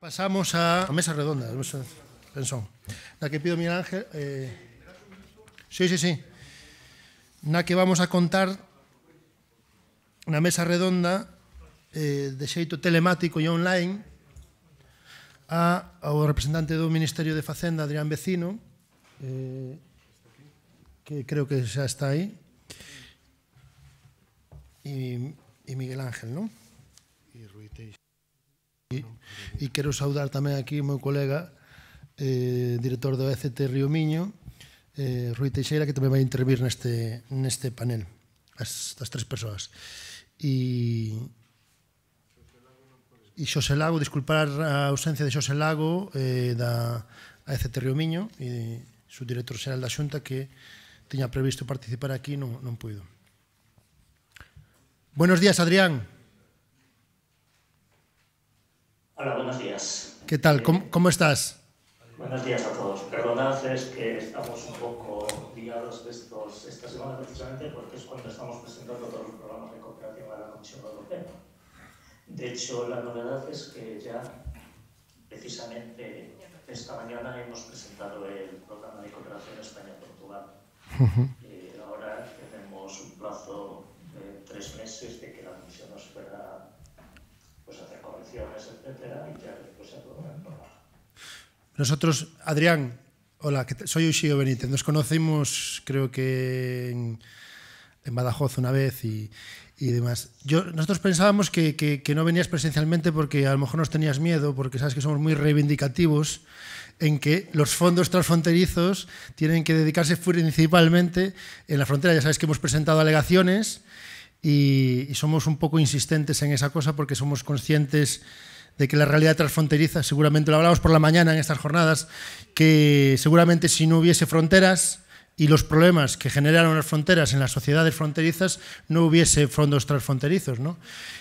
Pasamos a, a mesa redonda, a mesa, pensón. Na que pido Miguel Ángel... Eh, sí, sí, sí. Na que vamos a contar na mesa redonda eh, de xeito telemático e online a, ao representante do Ministerio de Facenda, Adrián Vecino, eh, que creo que xa está aí, e, e Miguel Ángel, non? E Ruiteix. E, quero saudar tamén aquí o meu colega, eh, director do ECT Río Miño, eh, Rui Teixeira, que tamén vai intervir neste, neste panel, as, as tres persoas. E, e Xosé Lago, disculpar a ausencia de Xosé Lago eh, da ECT Río Miño e su director xeral da Xunta que tiña previsto participar aquí non, non puido. Buenos días, Adrián. Hola, buenos días. ¿Qué tal? Eh, ¿Cómo, estás? Buenos días a todos. Perdonad es que estamos un poco guiados de estos, esta semana precisamente porque es cuando estamos presentando todos los programas de cooperación a la Comisión Europea. De hecho, la novedad es que ya precisamente esta mañana hemos presentado el programa de cooperación España-Portugal. Eh, ahora tenemos un plazo de tres meses de que la Comisión nos pueda pues, y ya después se Nosotros, Adrián, hola, soy Ushio Benítez. Nos conocimos, creo que en, Badajoz una vez y, demás. nosotros pensábamos que, que, no venías presencialmente porque a lo mejor nos tenías miedo, porque sabes que somos muy reivindicativos en que los fondos transfronterizos tienen que dedicarse principalmente en la frontera. Ya sabes que hemos presentado alegaciones y, somos un poco insistentes en esa cosa porque somos conscientes de que la realidad transfronteriza, seguramente lo hablamos por la mañana en estas jornadas, que seguramente si no hubiese fronteras y los problemas que generaron las fronteras en las sociedades fronterizas, no hubiese fondos transfronterizos.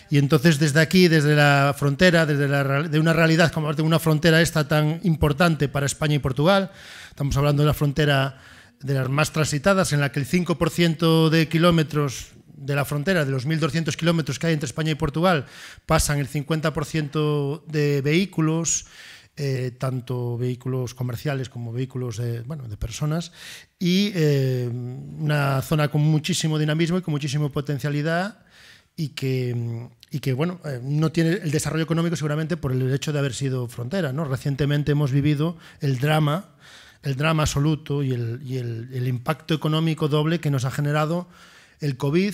Y entonces desde aquí, desde la frontera, desde la, de una realidad como de una frontera esta tan importante para España y Portugal, estamos hablando de la frontera de las más transitadas, en la que el 5% de kilómetros de la frontera, de los 1.200 kilómetros que hay entre España y Portugal, pasan el 50% de vehículos, eh, tanto vehículos comerciales como vehículos de, personas, y eh, una zona con muchísimo dinamismo y con muchísima potencialidad y que, que bueno, eh, no tiene el desarrollo económico seguramente por el hecho de haber sido frontera. ¿no? Recientemente hemos vivido el drama, el drama absoluto y el impacto económico doble que nos ha generado el COVID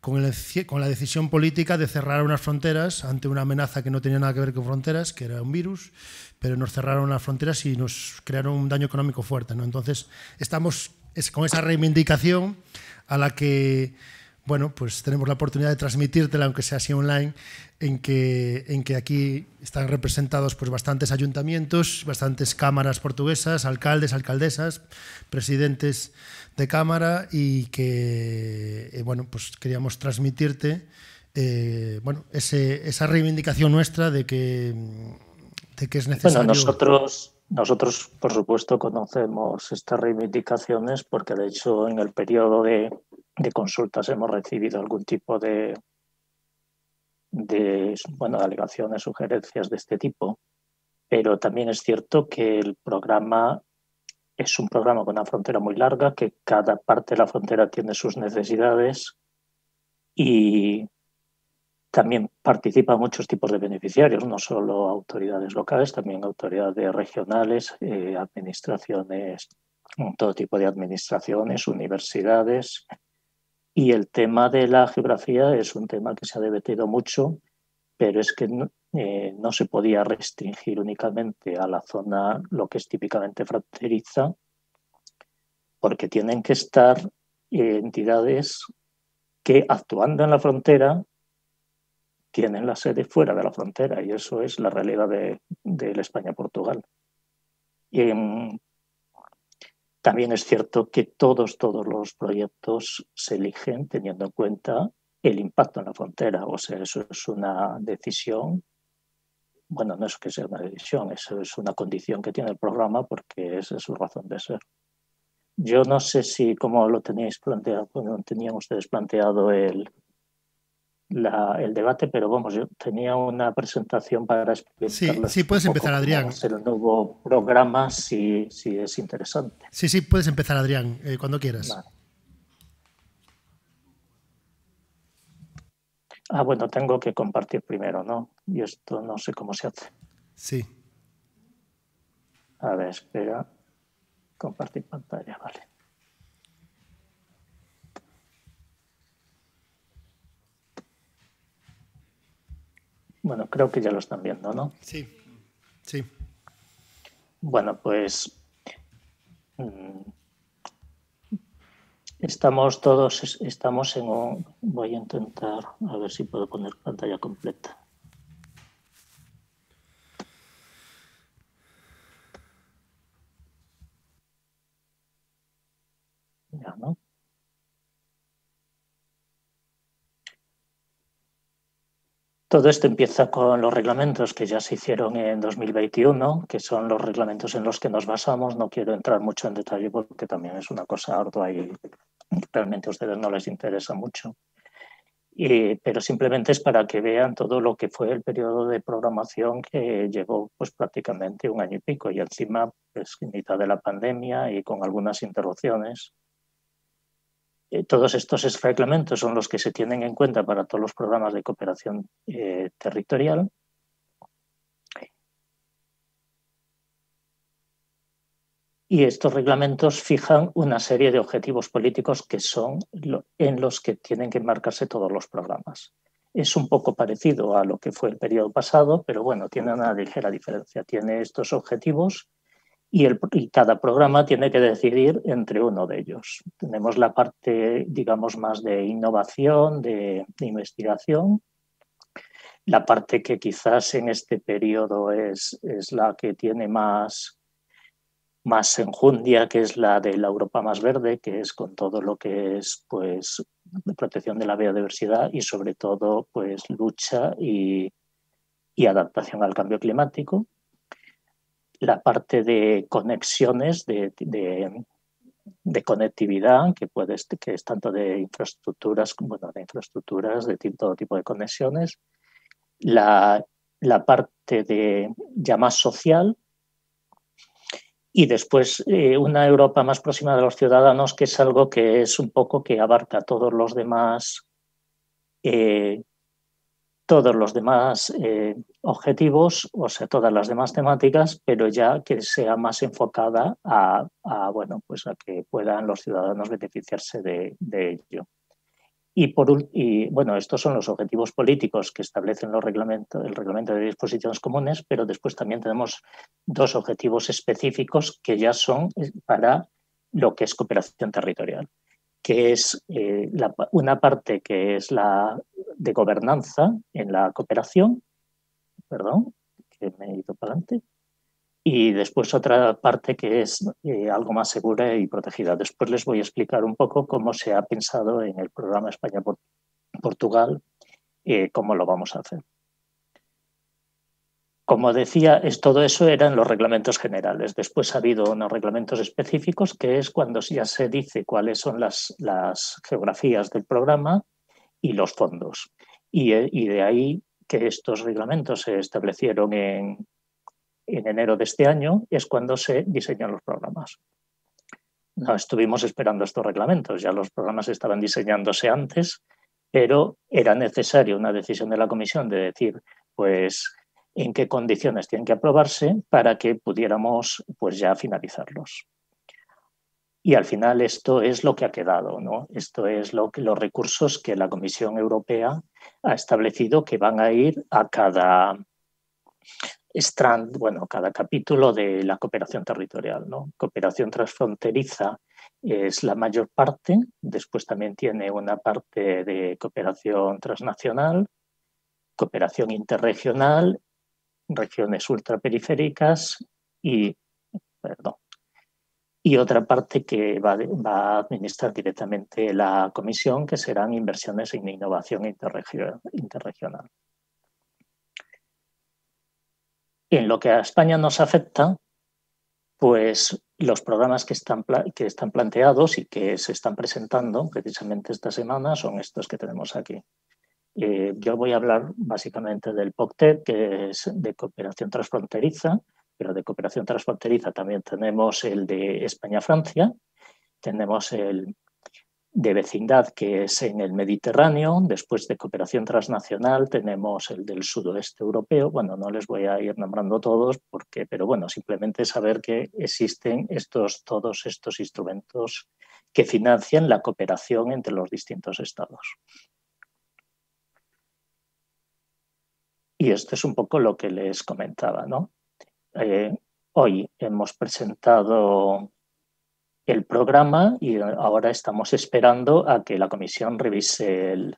con, con la decisión política de cerrar unas fronteras ante una amenaza que no tenía nada que ver con fronteras, que era un virus, pero nos cerraron las fronteras y nos crearon un daño económico fuerte. ¿no? Entonces, estamos con esa reivindicación a la que bueno, pues tenemos la oportunidad de transmitírtela, aunque sea así online, en que, en que aquí están representados pues, bastantes ayuntamientos, bastantes cámaras portuguesas, alcaldes, alcaldesas, presidentes de cámara y que, eh, bueno, pues queríamos transmitirte eh, bueno, esa reivindicación nuestra de que, de que es necesario... Bueno, nosotros... Nosotros, por supuesto, conocemos estas reivindicaciones porque, de hecho, en el periodo de, de consultas hemos recibido algún tipo de, de bueno, alegaciones, sugerencias de este tipo, pero también es cierto que el programa es un programa con una frontera muy larga, que cada parte de la frontera tiene sus necesidades y también participan muchos tipos de beneficiarios, no solo autoridades locales, también autoridades regionales, eh, administraciones, todo tipo de administraciones, universidades, y el tema de la geografía es un tema que se ha debatido mucho, pero es que no, eh, se podía restringir únicamente a la zona lo que es típicamente fronteriza, porque tienen que estar eh, entidades que actuando en la frontera tienen la sede fuera de la frontera y eso es la realidad de, de España-Portugal. También es cierto que todos, todos los proyectos se eligen teniendo en cuenta el impacto en la frontera. O sea, eso es una decisión. Bueno, no es que sea una decisión, eso es una condición que tiene el programa porque esa es su razón de ser. Yo no sé si, como lo teníais planteado, bueno, tenían ustedes planteado el, el debate, pero vamos, yo tenía una presentación para explicar Sí, sí puedes empezar, Adrián. el nuevo programa, si, es interesante. Sí, sí, puedes empezar, Adrián, eh, cuando quieras. Ah, bueno, tengo que compartir primero, ¿no? Y esto no sé cómo se hace. Sí. A ver, espera. Compartir pantalla, vale. Bueno, creo que ya lo están viendo, ¿no? Sí, sí. Bueno, pues mm, estamos todos, estamos en un... Voy a intentar a ver si puedo poner pantalla completa. Todo esto empieza con los reglamentos que ya se hicieron en 2021, que son los reglamentos en los que nos basamos. No quiero entrar mucho en detalle porque también es una cosa ardua y realmente a ustedes no les interesa mucho. pero simplemente es para que vean todo lo que fue el periodo de programación que llevó pues, prácticamente un año y pico y encima es pues, en mitad de la pandemia y con algunas interrupciones. Eh, todos estos reglamentos son los que se tienen en cuenta para todos los programas de cooperación eh, territorial. Y estos reglamentos fijan una serie de objetivos políticos que son en los que tienen que marcarse todos los programas. Es un poco parecido a lo que fue el periodo pasado, pero bueno, tiene una ligera diferencia. Tiene estos objetivos y, el, cada programa tiene que decidir entre uno de ellos. Tenemos la parte, digamos, más de innovación, de, investigación, la parte que quizás en este periodo es, es la que tiene más, más enjundia, que es la de la Europa más verde, que es con todo lo que es pues, protección de la biodiversidad y sobre todo pues, lucha y, y adaptación al cambio climático la parte de conexiones, de, conectividad, que, que es tanto de infraestructuras, bueno, de infraestructuras, de todo tipo de conexiones, la, parte de, ya más social, y después eh, una Europa más próxima de los ciudadanos, que es algo que es un poco que abarca todos los demás eh, todos los demás eh, objetivos, o sea, todas las demás temáticas, pero ya que sea más enfocada a, bueno, pues a que puedan los ciudadanos beneficiarse de, ello. Y, bueno, estos son los objetivos políticos que establecen el reglamento de disposiciones comunes, pero después también tenemos dos objetivos específicos que ya son eh, para lo que es cooperación territorial que es eh, una parte que es la de gobernanza en la cooperación, perdón, que me he ido para adelante, y después otra parte que es eh, algo más segura y protegida. Después les voy a explicar un poco cómo se ha pensado en el programa España-Portugal, y eh, cómo lo vamos a hacer. Como decía, es, todo eso eran los reglamentos generales. Después ha habido unos reglamentos específicos, que es cuando ya se dice cuáles son las, geografías del programa y los fondos. Y, de ahí que estos reglamentos se establecieron en, en enero de este año, es cuando se diseñan los programas no estuvimos esperando estos reglamentos, ya los programas estaban diseñándose antes, pero era necesaria una decisión de la comisión de decir, pues en qué condiciones tienen que aprobarse para que pudiéramos pues ya finalizarlos. Y al final esto es lo que ha quedado, ¿no? Esto es lo que, los recursos que la Comisión Europea ha establecido que van a ir a cada strand, bueno, cada capítulo de la cooperación territorial, Cooperación transfronteriza es la mayor parte, después también tiene una parte de cooperación transnacional, cooperación interregional regiones ultraperiféricas y, y otra parte que va, a administrar directamente la comisión, que serán inversiones en innovación interregional. En lo que a España nos afecta, pues los programas que están, que están planteados y que se están presentando precisamente esta semana son estos que tenemos aquí. Eh, yo voy a hablar básicamente del POCTEC, e, que es de cooperación transfronteriza, pero de cooperación transfronteriza también tenemos el de España-Francia, tenemos el de vecindad que es en el Mediterráneo, después de cooperación transnacional tenemos el del sudoeste europeo, bueno, no les voy a ir nombrando todos, porque, pero bueno, simplemente saber que existen estos, todos estos instrumentos que financian la cooperación entre los distintos estados. Y esto es un poco lo que les comentaba. ¿no? Eh, hoy hemos presentado el programa y ahora estamos esperando a que la comisión revise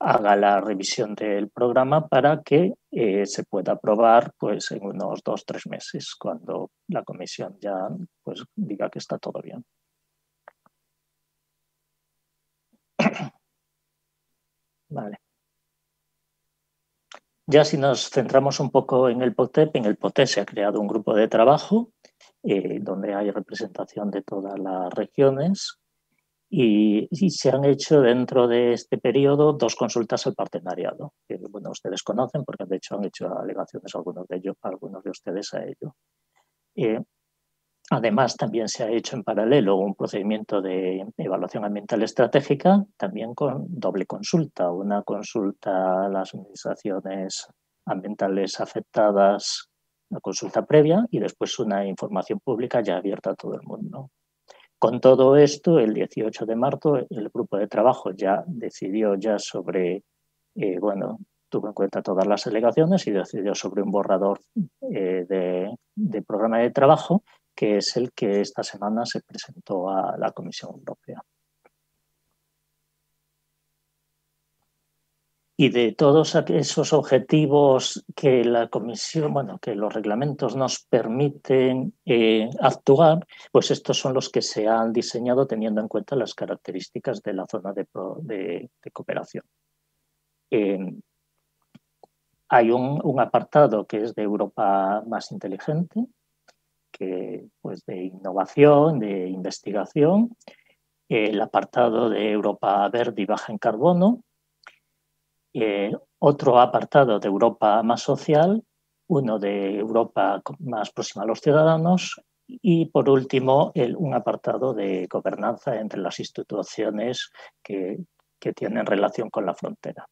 haga la revisión del programa para que eh, se pueda aprobar pues, en unos dos o tres meses, cuando la comisión ya pues, diga que está todo bien. Vale. Ya si nos centramos un poco en el POTEP, en el POTEP se ha creado un grupo de trabajo eh, donde hay representación de todas las regiones y, se han hecho dentro de este periodo dos consultas al partenariado, que bueno, ustedes conocen porque de hecho han hecho alegaciones algunos de, ellos, algunos de ustedes a ello. Eh, Además, también se ha hecho en paralelo un procedimiento de evaluación ambiental estratégica, también con doble consulta, una consulta a las administraciones ambientales afectadas, una consulta previa y después una información pública ya abierta a todo el mundo. Con todo esto, el 18 de marzo, el grupo de trabajo ya decidió ya sobre, eh, bueno, tuvo en cuenta todas las alegaciones y decidió sobre un borrador eh, de programa de trabajo que es el que esta semana se presentó a la Comisión Europea. y de todos esos objetivos que la comisión, bueno, que los reglamentos nos permiten eh, actuar, pues estos son los que se han diseñado teniendo en cuenta las características de la zona de, cooperación. Em, hay un, apartado que es de Europa más inteligente, que, pues, de innovación, de investigación, el apartado de Europa verde y baja en carbono, otro apartado de Europa más social, uno de Europa más próxima a los ciudadanos y por último un apartado de gobernanza entre las instituciones que tienen relación con la frontera.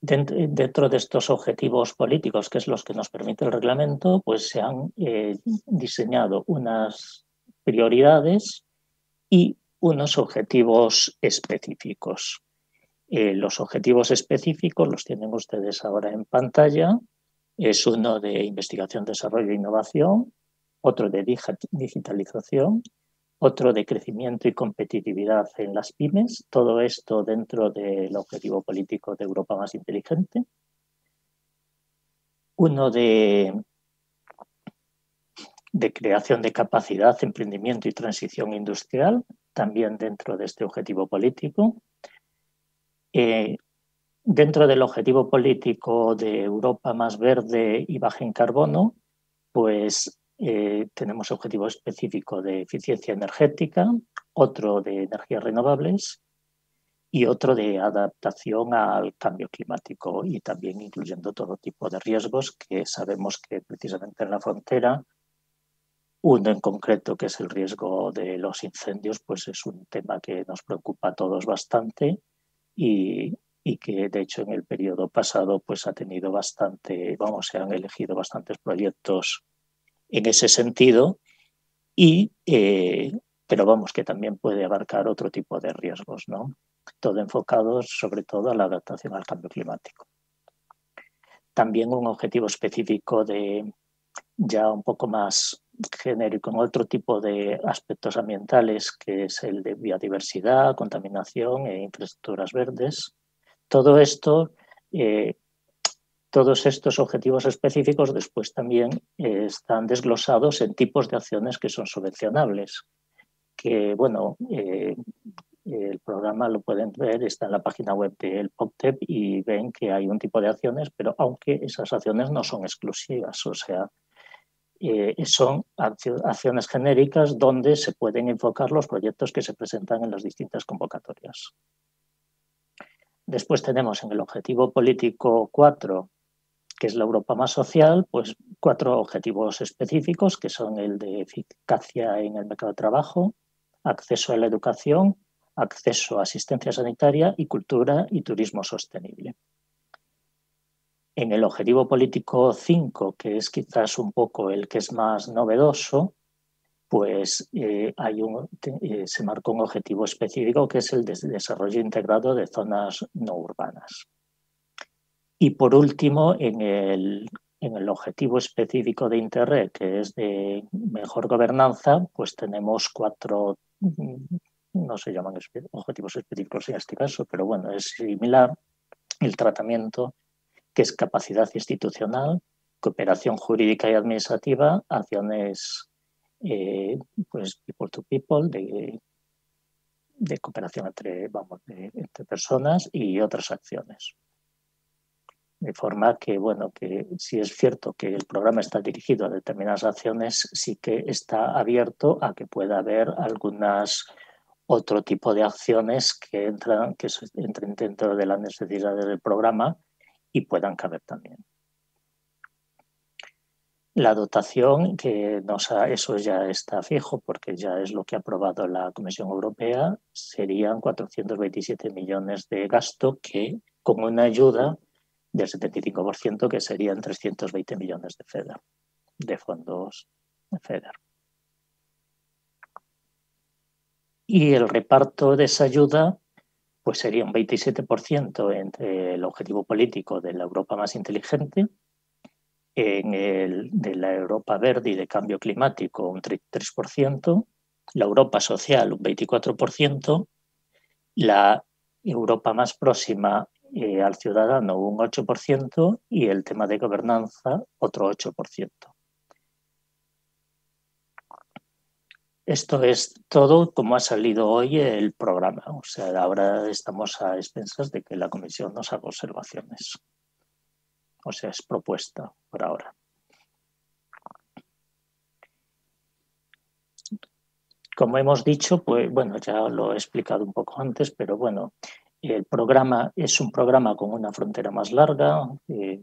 dentro de estos objetivos políticos, que es los que nos permite el reglamento, pues se han eh, diseñado unas prioridades y unos objetivos específicos. Eh, los objetivos específicos los tienen ustedes ahora en pantalla. Es uno de investigación, desarrollo e innovación, otro de digitalización, otro de crecimiento y competitividad en las pymes, todo esto dentro del objetivo político de Europa más inteligente, uno de, de creación de capacidad, emprendimiento y transición industrial, también dentro de este objetivo político. Eh, dentro del objetivo político de Europa más verde y baja en carbono, pues eh, tenemos objetivo específico de eficiencia energética, otro de energías renovables y otro de adaptación al cambio climático y también incluyendo todo tipo de riesgos que sabemos que precisamente en la frontera, uno en concreto que es el riesgo de los incendios, pues es un tema que nos preocupa a todos bastante y, y que de hecho en el periodo pasado pues ha tenido bastante, vamos, se han elegido bastantes proyectos en ese sentido, y, eh, pero vamos, que también puede abarcar otro tipo de riesgos, ¿no? Todo enfocado sobre todo a la adaptación al cambio climático. También un objetivo específico de ya un poco más genérico en otro tipo de aspectos ambientales, que es el de biodiversidad, contaminación e infraestructuras verdes. Todo esto eh, todos estos objetivos específicos después también eh, están desglosados en tipos de acciones que son subvencionables, que bueno, eh, el programa lo pueden ver, está en la página web del POCTEP y ven que hay un tipo de acciones, pero aunque esas acciones no son exclusivas, o sea, eh, son acciones genéricas donde se pueden enfocar los proyectos que se presentan en las distintas convocatorias. Después tenemos en el objetivo político 4 que es la Europa más social, pues cuatro objetivos específicos, que son el de eficacia en el mercado de trabajo, acceso a la educación, acceso a asistencia sanitaria y cultura y turismo sostenible. En el objetivo político 5, que es quizás un poco el que es más novedoso, pues eh, hay eh, se marcó un objetivo específico que es el de desarrollo integrado de zonas no urbanas. Y por último, en el, objetivo específico de Interreg, que es de mejor gobernanza, pues tenemos cuatro, mm, no se llaman objetivos específicos en este caso, pero bueno, es similar el tratamiento, que es capacidad institucional, cooperación jurídica y administrativa, acciones eh, pues people to people, de, cooperación entre, vamos, entre personas y otras acciones. De forma que, bueno, que si es cierto que el programa está dirigido a determinadas acciones, sí que está abierto a que pueda haber algunas otro tipo de acciones que entran, que entren dentro de las necesidades del programa y puedan caber también. La dotación, que nos eso ya está fijo porque ya es lo que ha aprobado la Comisión Europea, serían 427 millones de gasto que con una ayuda del 75%, que serían 320 millones de FEDER, de fondos FEDER. Y el reparto de esa ayuda pues sería un 27% entre el objetivo político de la Europa más inteligente, en el, de la Europa verde y de cambio climático un 33%, la Europa social un 24%, la Europa más próxima eh, al ciudadano un 8% y el tema de gobernanza otro 8%. Esto es todo como ha salido hoy el programa. O sea, ahora estamos a expensas de que la comisión nos haga observaciones. O sea, es propuesta por ahora. Como hemos dicho, pues bueno, ya lo he explicado un poco antes, pero bueno, el programa es un programa con una frontera más larga eh,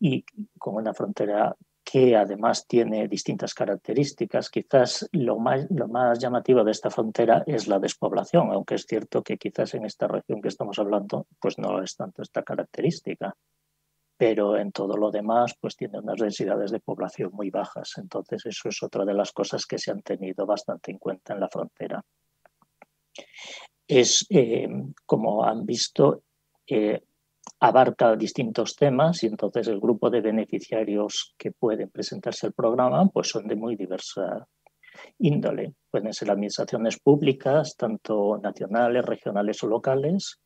y con una frontera que además tiene distintas características. Quizás lo más, lo más llamativo de esta frontera es la despoblación, aunque es cierto que quizás en esta región que estamos hablando pues no es tanto esta característica, pero en todo lo demás pues tiene unas densidades de población muy bajas. Entonces eso es otra de las cosas que se han tenido bastante en cuenta en la frontera es, eh, como han visto, eh, abarca distintos temas y entonces el grupo de beneficiarios que pueden presentarse al programa pues son de muy diversa índole. Pueden ser administraciones públicas, tanto nacionales, regionales o locales,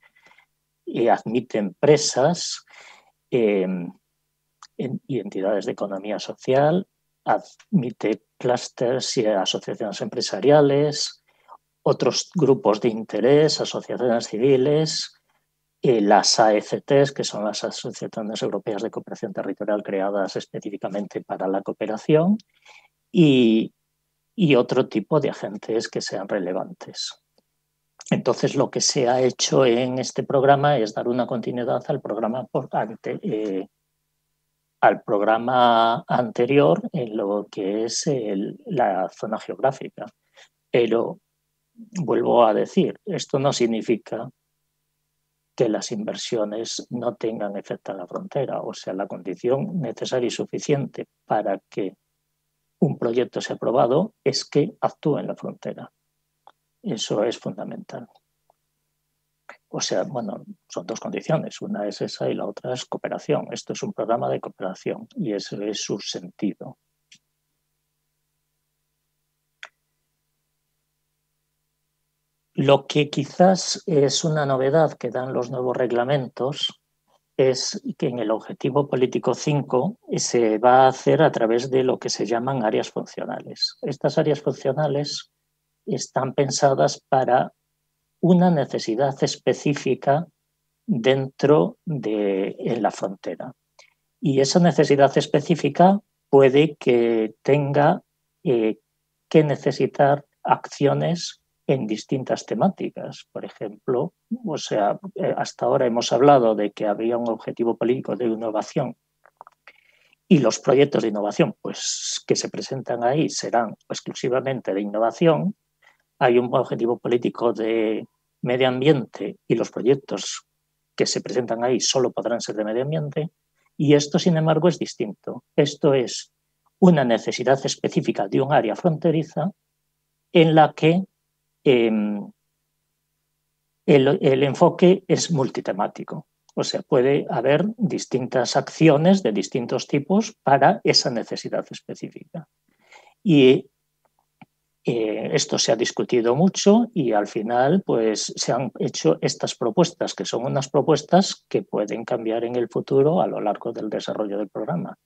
admite empresas em, y entidades de economía social, admite clústeres y asociaciones empresariales, otros grupos de interés, asociaciones civiles, eh, las AFTs, e que son las Asociaciones Europeas de Cooperación Territorial creadas específicamente para la cooperación, y, otro tipo de agentes que sean relevantes. Entonces, lo que se ha hecho en este programa es dar una continuidad al programa, eh, al programa anterior en lo que es la zona geográfica. Pero vuelvo a decir, esto no significa que las inversiones no tengan efecto en la frontera, o sea, la condición necesaria y suficiente para que un proyecto sea aprobado es que actúe en la frontera. Eso es fundamental. O sea, bueno, son dos condiciones. Una es esa y la otra es cooperación. Esto es un programa de cooperación y ese es su sentido. Lo que quizás es una novedad que dan los nuevos reglamentos es que en el objetivo político 5 se va a hacer a través de lo que se llaman áreas funcionales. Estas áreas funcionales están pensadas para una necesidad específica dentro de la frontera. Y esa necesidad específica puede que tenga eh, que necesitar acciones en distintas temáticas. Por ejemplo, o sea, eh, hasta ahora hemos hablado de que había un objetivo político de innovación y los proyectos de innovación pues, que se presentan ahí serán exclusivamente de innovación. Hay un objetivo político de medio ambiente y los proyectos que se presentan ahí solo podrán ser de medio ambiente. Y esto, sin embargo, es distinto. Esto es una necesidad específica de un área fronteriza en la que Em, el, enfoque es multitemático. O sea, puede haber distintas acciones de distintos tipos para esa necesidad específica. Y eh, esto se ha discutido mucho y al final pues, se han hecho estas propuestas, que son unas propuestas que pueden cambiar en el futuro a lo largo del desarrollo del programa.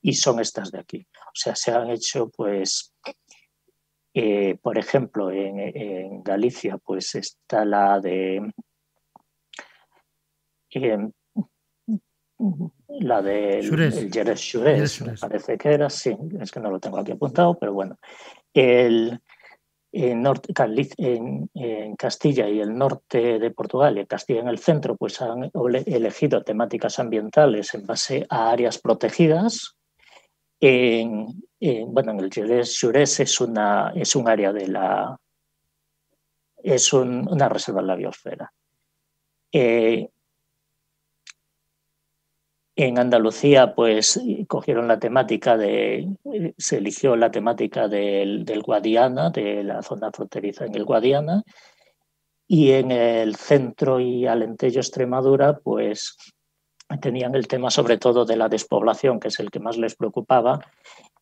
Y son estas de aquí. O sea, se han hecho pues, eh, por ejemplo, en, Galicia, pues está la de em, la de Jerez parece que era, sí, es que no lo tengo aquí apuntado, pero bueno. El, en, Castilla y el norte de Portugal y Castilla en el centro, pues han elegido temáticas ambientales en base a áreas protegidas, en, bueno, en el Sure es, una, es un área de la. es una reserva de la biosfera. Eh, en Andalucía, pues cogieron la temática de. se eligió la temática del, del Guadiana, de la zona fronteriza en el Guadiana. Y en el centro y Alentejo, Extremadura, pues tenían el tema sobre todo de la despoblación, que es el que más les preocupaba,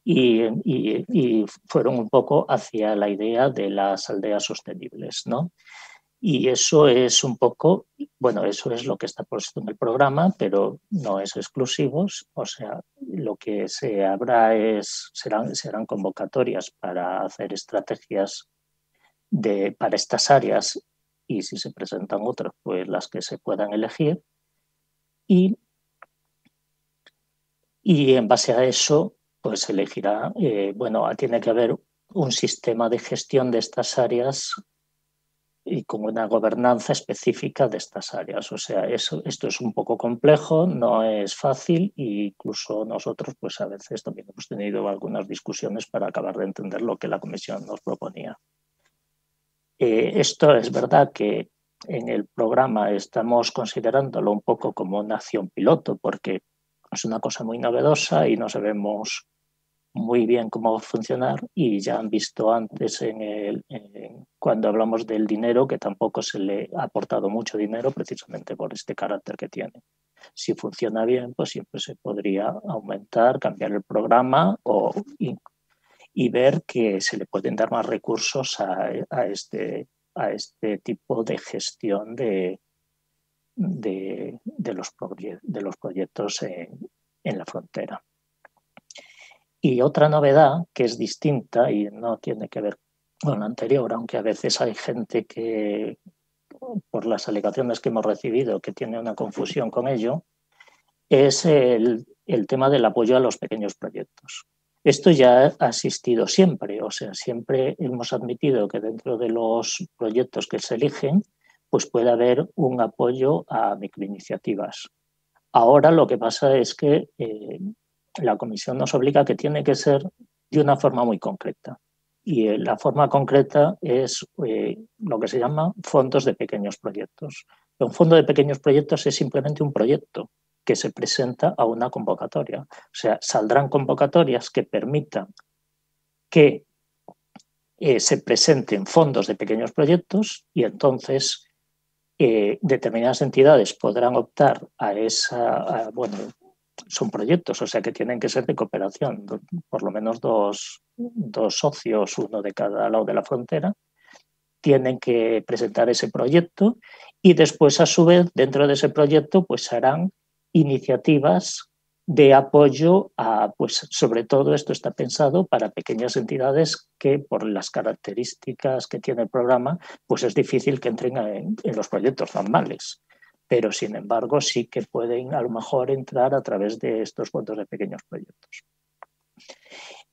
y, fueron un poco hacia la idea de las aldeas sostenibles, ¿no? Y eso es un poco, bueno, eso es lo que está puesto en el programa, pero no es exclusivo. O sea, lo que se habrá es, serán, serán convocatorias para hacer estrategias de, para estas áreas y si se presentan otras, pues las que se puedan elegir y, en base a eso, pues elegirá, eh, bueno, tiene que haber un sistema de gestión de estas áreas y con una gobernanza específica de estas áreas. O sea, eso, esto es un poco complejo, no es fácil e incluso nosotros pues a veces también hemos tenido algunas discusiones para acabar de entender lo que la comisión nos proponía. Eh, esto es verdad que en el programa estamos considerándolo un poco como una acción piloto, porque es una cosa muy novedosa y no sabemos muy bien cómo va a funcionar y ya han visto antes en el, cuando hablamos del dinero que tampoco se le ha aportado mucho dinero precisamente por este carácter que tiene. Si funciona bien, pues siempre se podría aumentar, cambiar el programa o, y, ver que se le pueden dar más recursos a, a este a este tipo de gestión de, los, de los proyectos en, la frontera. Y otra novedad que es distinta y no tiene que ver con la anterior, aunque a veces hay gente que, por las alegaciones que hemos recibido, que tiene una confusión con ello, es el tema del apoyo a los pequeños proyectos. Esto ya ha existido siempre, o sea, siempre hemos admitido que dentro de los proyectos que se eligen, pues puede haber un apoyo a microiniciativas. Ahora lo que pasa es que eh, la Comisión nos obliga que tiene que ser de una forma muy concreta. Y eh, la forma concreta es eh, lo que se llama fondos de pequeños proyectos. Un fondo de pequeños proyectos es simplemente un proyecto que se presenta a una convocatoria. O sea, saldrán convocatorias que permitan que eh, se presenten fondos de pequeños proyectos y entonces eh, determinadas entidades podrán optar a esa, bueno, son proyectos, o sea que tienen que ser de cooperación, por lo menos dos, dos, socios, uno de cada lado de la frontera, tienen que presentar ese proyecto y después a su vez dentro de ese proyecto pues harán iniciativas de apoyo a, pues sobre todo esto está pensado para pequeñas entidades que por las características que tiene el programa, pues es difícil que entren en, los proyectos normales. Pero sin embargo sí que pueden a lo mejor entrar a través de estos fondos de pequeños proyectos.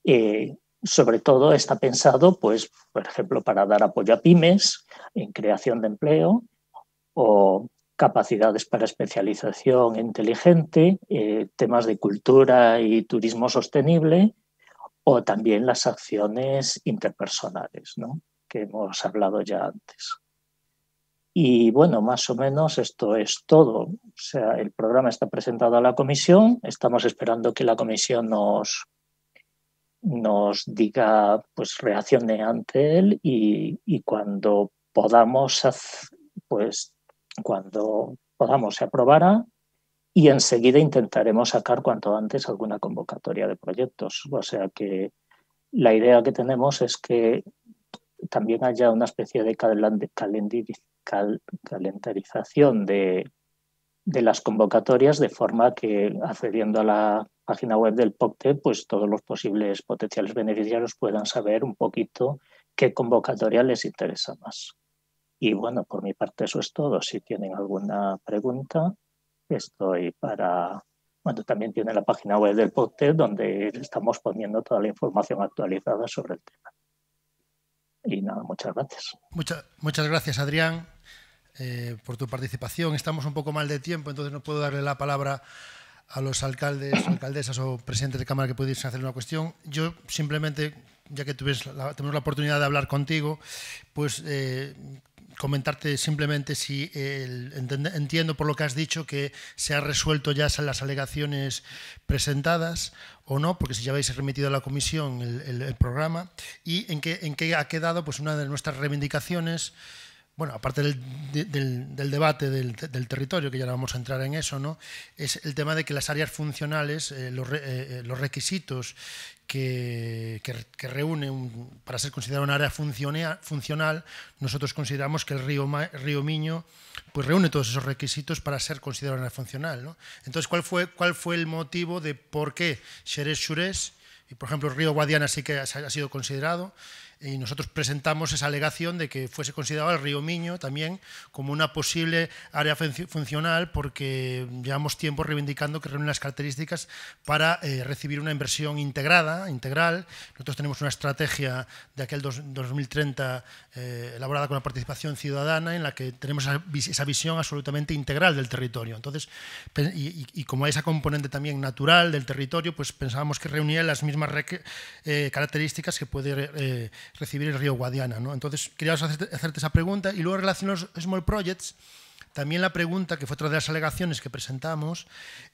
Eh, sobre todo está pensado, pues, por ejemplo, para dar apoyo a pymes en creación de empleo o capacidades para especialización inteligente, eh, temas de cultura y turismo sostenible, o también las acciones interpersonales, que hemos hablado ya antes. Y bueno, más o menos esto es todo. O sea, el programa está presentado a la comisión, estamos esperando que la comisión nos, nos diga, pues reaccione ante él y, y cuando podamos, pues cuando podamos se aprobara y enseguida intentaremos sacar cuanto antes alguna convocatoria de proyectos. O sea que la idea que tenemos es que también haya una especie de calendarización de, de las convocatorias de forma que accediendo a la página web del POCTE, pues todos los posibles potenciales beneficiarios puedan saber un poquito qué convocatoria les interesa más. Y bueno, por mi parte eso es todo. Si tienen alguna pregunta, estoy para... Bueno, también tienen la página web del POTE donde estamos poniendo toda la información actualizada sobre el tema. Y nada, muchas gracias. muchas gracias, Adrián, eh, por tu participación. Estamos un poco mal de tiempo, entonces no puedo darle la palabra a los alcaldes, alcaldesas o presidentes de Cámara que pudiesen hacer una cuestión. Yo simplemente, ya que tuvimos la, la oportunidad de hablar contigo, pues eh, comentarte simplemente si entiendo por lo que has dicho que se ha resuelto ya las alegaciones presentadas o no, porque si ya habéis remitido a la comisión el, programa, y en qué, en qué ha quedado pues, una de nuestras reivindicaciones bueno, aparte del, debate del, territorio, que ya vamos a entrar en eso, ¿no? es el tema de que las áreas funcionales, eh, eh, los, requisitos que, reúnen reúne para ser considerado un área funcional, nosotros consideramos que el río, río Miño pues reúne todos esos requisitos para ser considerado una área funcional. Entonces, ¿cuál fue, ¿cuál fue el motivo de por qué Xerés-Xurés, y por ejemplo el río Guadiana sí que ha sido considerado, y nosotros presentamos esa alegación de que fuese considerado el río Miño también como una posible área funcional porque llevamos tiempo reivindicando que reúne las características para eh, recibir una inversión integrada, integral. Nosotros tenemos una estrategia de aquel 2030 eh, elaborada con la participación ciudadana en la que tenemos esa, visión absolutamente integral del territorio. Entonces, y, como esa componente también natural del territorio, pues pensábamos que reunía las mismas eh, características que puede recibir el río Guadiana. ¿no? Entonces, quería hacerte, esa pregunta y luego relacionar los Small Projects también la pregunta, que fue otra de las alegaciones que presentamos,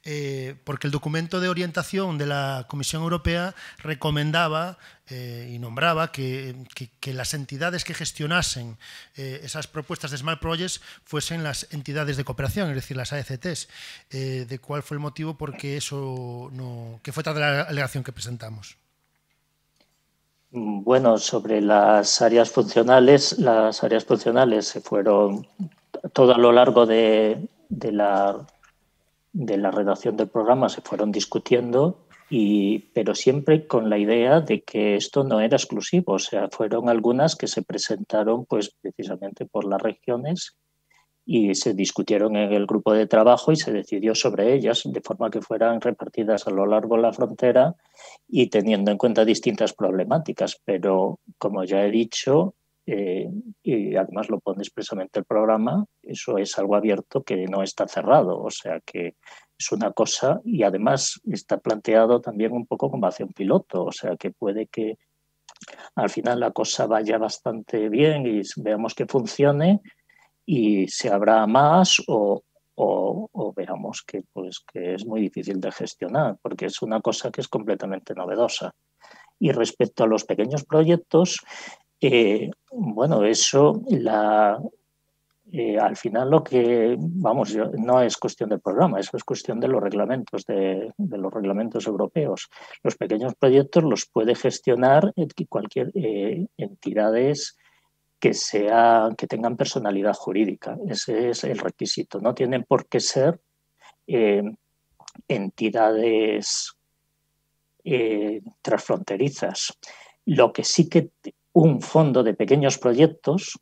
eh, porque el documento de orientación de la Comisión Europea recomendaba eh, y nombraba que, las entidades que gestionasen eh, esas propuestas de Small Projects fuesen las entidades de cooperación, es decir, las AECTs, de cuál fue el motivo porque eso no, que fue otra de la alegación que presentamos. Mm, bueno, sobre las áreas funcionales, las áreas funcionales se fueron todo a lo largo de, de, la, redacción del programa, se fueron discutiendo y, pero siempre con la idea de que esto no era exclusivo, o sea, fueron algunas que se presentaron pues precisamente por las regiones y se discutieron en el grupo de trabajo y se decidió sobre ellas de forma que fueran repartidas a lo largo de la frontera y teniendo en cuenta distintas problemáticas. Pero, como ya he dicho, eh, y además lo pone expresamente el programa, eso es algo abierto que no está cerrado, o sea que es una cosa y además está planteado también un poco como hace un piloto, o sea que puede que al final la cosa vaya bastante bien y veamos que funcione y se habrá más o, veamos que, pues, es muy difícil de gestionar, porque es una cosa que es completamente novedosa. Y respecto a los pequeños proyectos, eh, bueno, eso la, eh, al final lo que, vamos, no es cuestión del programa, eso es cuestión de los reglamentos, de, los reglamentos europeos. Los pequeños proyectos los puede gestionar cualquier eh, entidades que, que tengan personalidad jurídica. Ese es el requisito. No tienen por qué ser eh, entidades eh, transfronterizas. Lo que sí que un fondo de pequeños proyectos,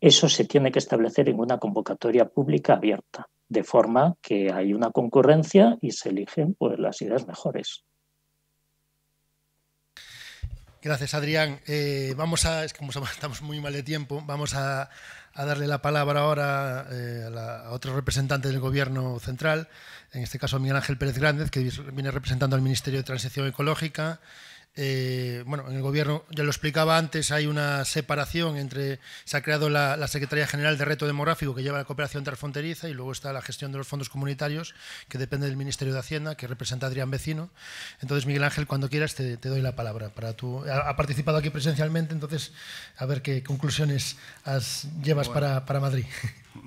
eso se tiene que establecer en una convocatoria pública abierta, de forma que hay una concurrencia y se eligen pues, las ideas mejores. Gracias, Adrián. Eh, vamos a, es estamos muy mal de tiempo, vamos a, darle la palabra ahora eh, a, la, otro representante del Gobierno central, en este caso a Miguel Ángel Pérez Grandes, que viene representando al Ministerio de Transición Ecológica eh, bueno, en el gobierno, ya lo explicaba antes, hay una separación entre, se ha creado la, Secretaría General de Reto Demográfico que lleva la cooperación transfronteriza y luego está la gestión de los fondos comunitarios que depende del Ministerio de Hacienda, que representa a Adrián Vecino. Entonces, Miguel Ángel, cuando quieras te, doy la palabra. Para tú ha, participado aquí presencialmente, entonces a ver qué conclusiones llevas para, para, Madrid.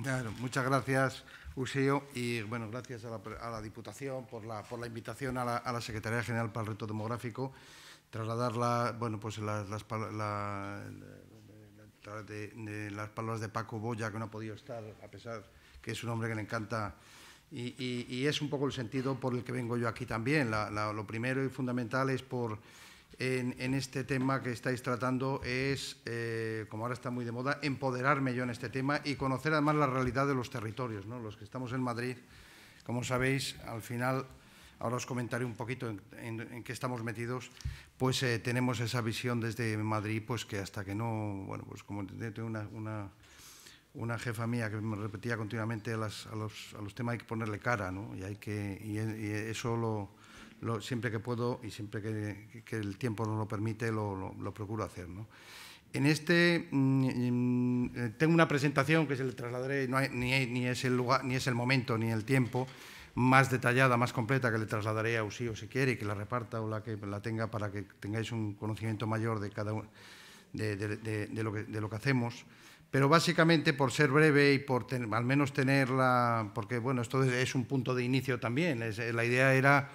Claro, muchas gracias. Useo y bueno, gracias a la, Diputación por la, por la invitación a la, a la Secretaría General para el Reto Demográfico trasladar bueno, pues las, las, de, palabras de Paco Boya, que no ha podido estar, a pesar que es un hombre que le encanta. Y, es un poco el sentido por el que vengo yo aquí también. lo primero y fundamental es por, en, este tema que estáis tratando es, eh, como ahora está muy de moda, empoderarme yo en este tema y conocer además la realidad de los territorios. Los que estamos en Madrid, como sabéis, al final ahora os comentaré un poquito en, qué estamos metidos, pues eh, tenemos esa visión desde Madrid, pues que hasta que no, bueno, pues como tengo una, una, jefa mía que me repetía continuamente a, los, los, temas hay que ponerle cara, ¿no? Y, hay que, y, eso lo, siempre que puedo y siempre que, el tiempo nos lo permite lo, procuro hacer, ¿no? En este mm, mm, tengo una presentación que se le trasladaré, ni, ni, es el lugar, ni es el momento ni el tiempo, más detallada, más completa, que le trasladaré a Usío si quiere, y que la reparta o la que la tenga para que tengáis un conocimiento mayor de, cada, de, de, lo, que, hacemos. Pero básicamente, por ser breve y por al menos tenerla, porque bueno, esto es un punto de inicio también, la idea era...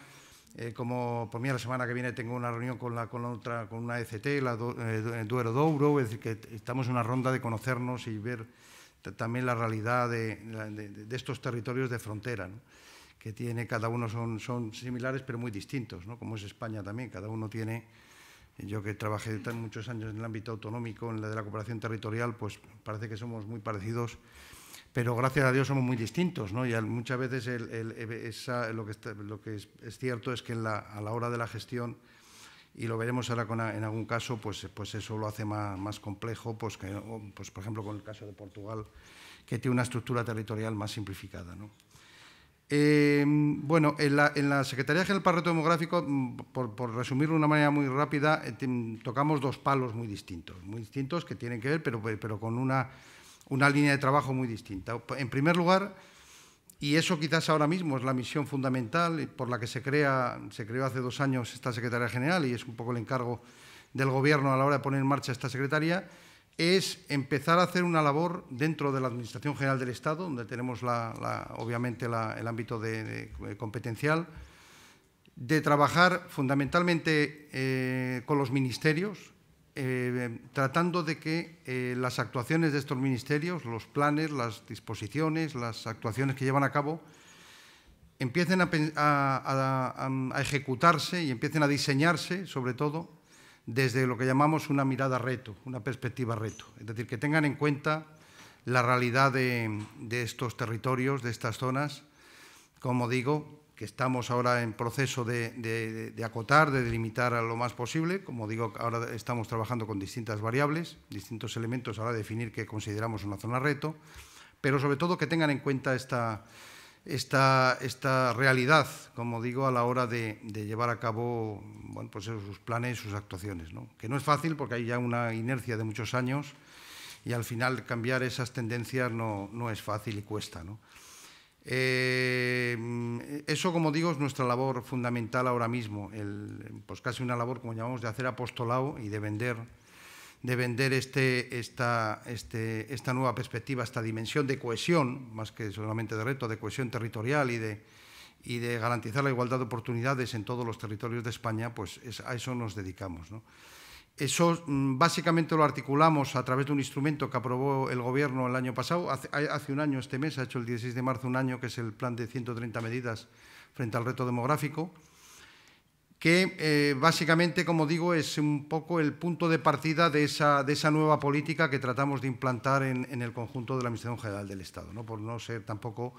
Eh, como por pues mí la semana que viene tengo una reunión con, la, otra, con una ECT, la eh, eh, Duero Douro, es decir, que estamos en una ronda de conocernos y ver también la realidad de, de estos territorios de frontera. ¿no? que tiene cada uno son, similares pero muy distintos, como es España también, cada uno tiene, yo que trabajé muchos años en el ámbito autonómico, en la de la cooperación territorial, pues parece que somos muy parecidos, pero gracias a Dios somos muy distintos, ¿no? y muchas veces lo que, es, cierto es que a la hora de la gestión, y lo veremos ahora en algún caso, pues, pues, eso lo hace más, complejo, pues, pues por ejemplo con el caso de Portugal, que tiene una estructura territorial más simplificada. ¿no? Em, bueno, en la, Secretaría General para el Demográfico, mm, por, resumirlo de una manera muy rápida, eh, tocamos dos palos muy distintos, muy distintos que tienen que ver, pero, con una, una línea de trabajo muy distinta. En primer lugar, y eso quizás ahora mismo es la misión fundamental por la que se, crea, se creó hace dos años esta Secretaría General y es un poco el encargo del Gobierno a la hora de poner en marcha esta Secretaría, es empezar a hacer una labor dentro de la Administración General del Estado, donde tenemos obviamente el ámbito de, eh, competencial, de trabajar fundamentalmente eh, con los ministerios, eh, tratando de que las actuaciones de estos ministerios, los planes, las disposiciones, las actuaciones que llevan a cabo, empiecen a ejecutarse y empiecen a diseñarse, sobre todo, desde lo que llamamos una mirada reto, una perspectiva reto. Es decir, que tengan en cuenta la realidad de, estos territorios, de estas zonas, como digo, que estamos ahora en proceso de, acotar, de delimitar a lo más posible. Como digo, ahora estamos trabajando con distintas variables, distintos elementos ahora definir qué consideramos una zona reto, pero sobre todo que tengan en cuenta esta, esta, esta realidad, como digo, a la hora de, de llevar a cabo bueno, pues sus planes, sus actuaciones. ¿no? Que no es fácil porque hay ya una inercia de muchos años y al final cambiar esas tendencias no, no es fácil y cuesta. ¿no? Eh, eso, como digo, es nuestra labor fundamental ahora mismo, el, pues casi una labor, como llamamos, de hacer apostolado y de vender, de vender este, esta, este, esta nueva perspectiva, esta dimensión de cohesión, más que solamente de reto, de cohesión territorial y de, y de garantizar la igualdad de oportunidades en todos los territorios de España, pues a eso nos dedicamos. Eso mm, básicamente lo articulamos a través de un instrumento que aprobó el Gobierno el año pasado, hace, un año este mes, ha hecho el 16 de marzo un año, que es el plan de 130 medidas frente al reto demográfico, que eh, básicamente, como digo, es un poco el punto de partida de esa, de esa nueva política que tratamos de implantar en, el conjunto de la Administración General del Estado, ¿no? por no ser tampoco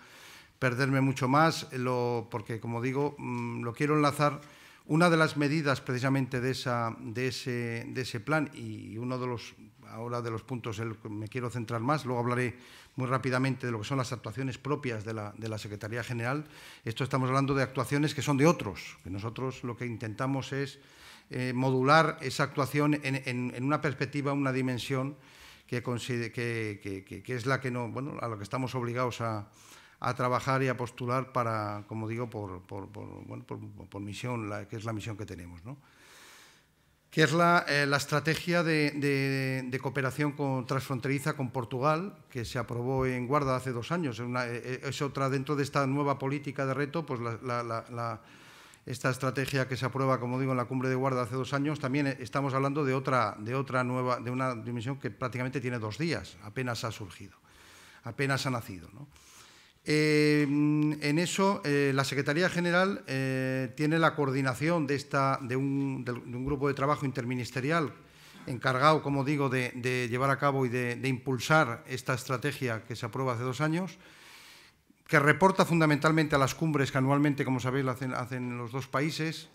perderme mucho más, lo, porque como digo, mm, lo quiero enlazar. Una de las medidas precisamente de, esa, de, ese, de ese plan y uno de los, ahora de los puntos en los que me quiero centrar más, luego hablaré muy rápidamente de lo que son las actuaciones propias de la, de la Secretaría General. Esto estamos hablando de actuaciones que son de otros, que nosotros lo que intentamos es eh, modular esa actuación en, una perspectiva, una dimensión que, que, que, es la que no, bueno, a la que estamos obligados a, a trabajar y a postular para, como digo, por, misión, la, que es la misión que tenemos. ¿no? que es la, eh, estrategia de, cooperación transfronteriza con Portugal, que se aprobó en Guarda hace dos años. es eh, eh, otra dentro de esta nueva política de reto, pues esta estrategia que se aprueba, como digo, en la cumbre de Guarda hace dos años, también estamos hablando de otra, de otra nueva, de una dimensión que prácticamente tiene dos días, apenas ha surgido, apenas ha nacido. ¿no? Eh, en eso, eh, la Secretaría General eh, tiene la coordinación de, esta, de un, grupo de trabajo interministerial encargado, como digo, de, llevar a cabo y de, impulsar esta estrategia que se aprueba hace dos años, que reporta fundamentalmente a las cumbres que anualmente, como sabéis, lo hacen, los dos países,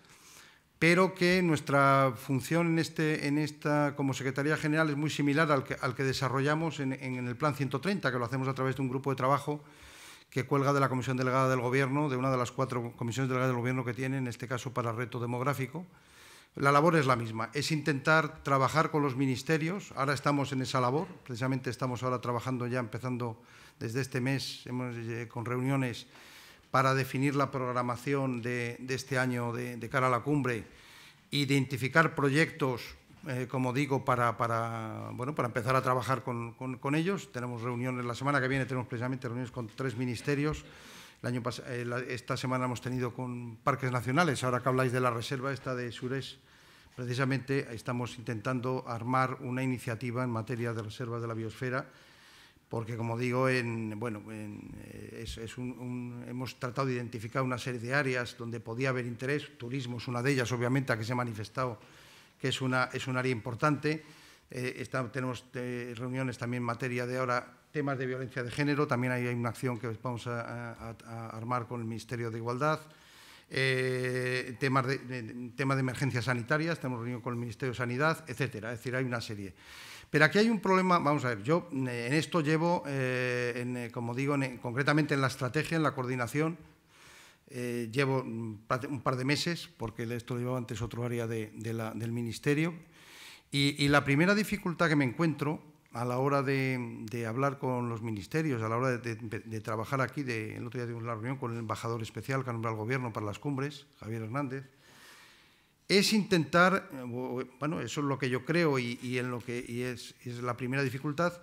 pero que nuestra función en este, en esta, como Secretaría General es muy similar al que, desarrollamos en, en el Plan 130, que lo hacemos a través de un grupo de trabajo que cuelga de la Comisión Delegada del Gobierno, de una de las cuatro comisiones delegadas del Gobierno que tiene, en este caso para el reto demográfico. La labor es la misma, es intentar trabajar con los ministerios. Ahora estamos en esa labor, precisamente estamos ahora trabajando ya, empezando desde este mes, eh, con reuniones para definir la programación de, este año de, de cara a la cumbre, identificar proyectos eh, como digo, para, bueno, para empezar a trabajar con, ellos. Tenemos reuniones, la semana que viene tenemos precisamente reuniones con tres ministerios. El año eh, esta semana hemos tenido con parques nacionales. Ahora que habláis de la reserva esta de Sures, precisamente estamos intentando armar una iniciativa en materia de reservas de la biosfera porque como digo, en, bueno, eh, es, hemos tratado de identificar una serie de áreas donde podía haber interés, turismo es una de ellas, obviamente, a que se ha manifestado que es, un área importante. Eh, tenemos eh, reuniones también en materia de ahora temas de violencia de género, también hay, una acción que vamos a, armar con el Ministerio de Igualdad. Eh, temas de, de emergencias sanitarias, tenemos reunión con el Ministerio de Sanidad, etcétera. Es decir, hay una serie. Pero aquí hay un problema, vamos a ver, yo en esto llevo, como digo, concretamente en la estrategia, en la coordinación, eh, llevo un par de meses, porque esto lo llevaba antes otro área del Ministerio, y, la primera dificultad que me encuentro a la hora de, hablar con los ministerios, a la hora de, trabajar aquí, el otro día tuve una reunión con el embajador especial que ha nombrado el Gobierno para las cumbres, Javier Hernández, es intentar, eh, bueno, eso es lo que yo creo y, y en lo que y es, es la primera dificultad,